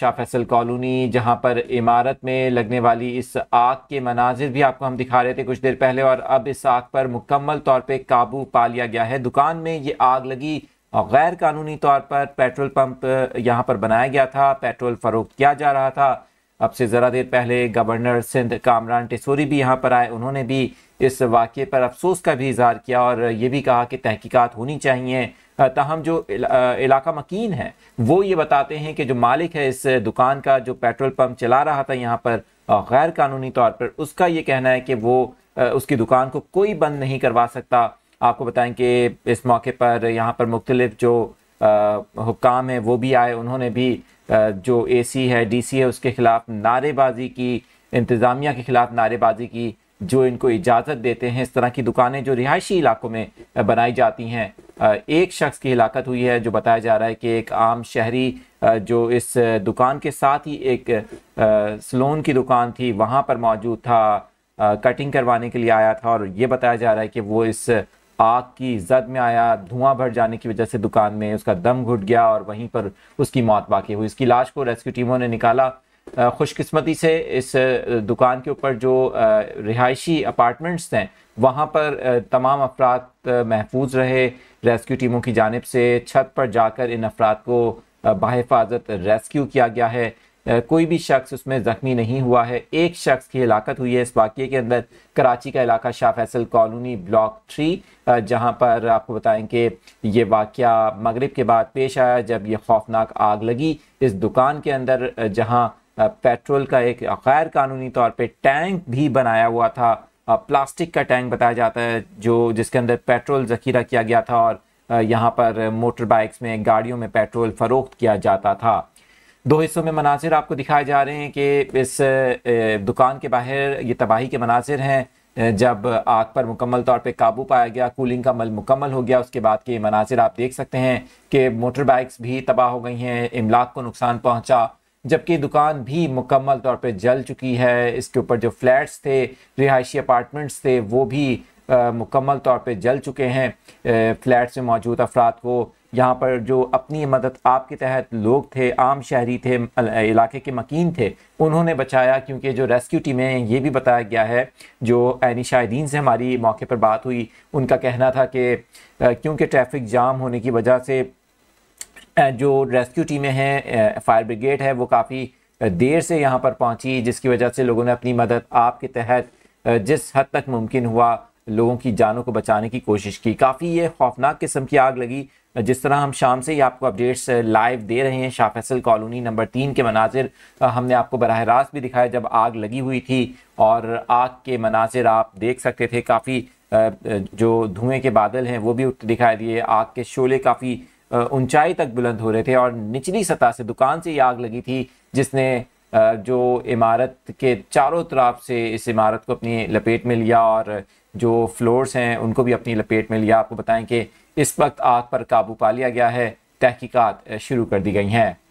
Shah Faisal colony जहाँ पर इमारत में लगने वाली इस आग के मनाजिर भी आपको हम दिखा रहे थे कुछ देर पहले और अब इस आग पर मुकम्मल तौर पे काबू पा लिया गया है दुकान में ये आग लगी और गैर कानूनी तौर पर पेट्रोल पंप यहाँ पर बनाया गया था पेट्रोल फ़रोख्त किया जा रहा था अब से ज़रा देर पहले गवर्नर सिंध कामरान टिसोरी भी यहाँ पर आए उन्होंने भी इस वाक़े पर अफसोस का भी इजहार किया और ये भी कहा कि तहकीकात होनी चाहिए ताहम जो इलाका मकीन है वो ये बताते हैं कि जो मालिक है इस दुकान का जो पेट्रोल पम्प चला रहा था यहाँ पर गैर कानूनी तौर पर उसका ये कहना है कि वो उसकी दुकान को कोई बंद नहीं करवा सकता आपको बताएं कि इस मौके पर यहाँ पर मुख्तलिफ जो हुकाम हैं वो भी आए उन्होंने भी जो ए सी है डी सी है उसके ख़िलाफ़ नारेबाज़ी की इंतज़ामिया के ख़िलाफ़ नारेबाज़ी की जो इनको इजाज़त देते हैं इस तरह की दुकानें जो रिहायशी इलाकों में बनाई जाती हैं एक शख्स की हिलाकत हुई है जो बताया जा रहा है कि एक आम शहरी जो इस दुकान के साथ ही एक सलोन की दुकान थी वहाँ पर मौजूद था कटिंग करवाने के लिए आया था और ये बताया जा रहा है कि वो इस आग की जद में आया धुआं भर जाने की वजह से दुकान में उसका दम घुट गया और वहीं पर उसकी मौत बाकी हुई इसकी लाश को रेस्क्यू टीमों ने निकाला खुशकिस्मती से इस दुकान के ऊपर जो रिहायशी अपार्टमेंट्स हैं वहाँ पर तमाम अफराद महफूज रहे रेस्क्यू टीमों की जानब से छत पर जाकर इन अफराद को बाहिफाजत रेस्क्यू किया गया है कोई भी शख्स उसमें ज़ख्मी नहीं हुआ है एक शख्स की हलाकत हुई है इस वाक़े के अंदर कराची का इलाका Shah Faisal colony block three जहाँ पर आपको बताएं कि ये वाक़ मगरब के बाद पेश आया जब यह खौफनाक आग लगी इस दुकान के अंदर जहाँ पेट्रोल का एक गैर कानूनी तौर पर टैंक भी बनाया हुआ था प्लास्टिक का टैंक बताया जाता है जो जिसके अंदर पेट्रोल ज़खीरा किया गया था और यहाँ पर मोटर बाइक्स में गाड़ियों में पेट्रोल फ़रोख्त किया जाता था दो हिस्सों में मनाजिर आपको दिखाए जा रहे हैं कि इस दुकान के बाहर ये तबाही के मनाजिर हैं जब आग पर मुकम्मल तौर पे काबू पाया गया कूलिंग का मल मुकम्मल हो गया उसके बाद के मनाजिर आप देख सकते हैं कि मोटर बाइक्स भी तबाह हो गई हैं इमलाक को नुकसान पहुंचा जबकि दुकान भी मुकम्मल तौर पे जल चुकी है इसके ऊपर जो फ्लैट्स थे रिहायशी अपार्टमेंट्स थे वो भी मुकम्मल तौर पर जल चुके हैं फ्लैट से मौजूद अफराद को यहाँ पर जो अपनी मदद आपके तहत लोग थे आम शहरी थे इलाके के मकीन थे उन्होंने बचाया क्योंकि जो रेस्क्यू टीमें ये भी बताया गया है जो एनी शाहिदीन से हमारी मौके पर बात हुई उनका कहना था कि क्योंकि ट्रैफिक जाम होने की वजह से जो रेस्क्यू टीमें हैं फायर ब्रिगेड है वो काफ़ी देर से यहाँ पर पहुँची जिसकी वजह से लोगों ने अपनी मदद आपके तहत जिस हद तक मुमकिन हुआ लोगों की जानों को बचाने की कोशिश की काफ़ी ये खौफनाक किस्म की आग लगी जिस तरह हम शाम से ही आपको अपडेट्स लाइव दे रहे हैं शाह फैसल कॉलोनी नंबर तीन के मनाजिर हमने आपको बरह रास्त भी दिखाया जब आग लगी हुई थी और आग के मनाजिर आप देख सकते थे काफ़ी जो धुएं के बादल हैं वो भी दिखाई दिए आग के शोले काफ़ी ऊंचाई तक बुलंद हो रहे थे और निचली सतह से दुकान से ही आग लगी थी जिसने जो इमारत के चारों तरफ से इस इमारत को अपनी लपेट में लिया और जो फ्लोर्स हैं उनको भी अपनी लपेट में लिया आपको बताएं कि इस वक्त आग पर काबू पा लिया गया है तहकीकात शुरू कर दी गई हैं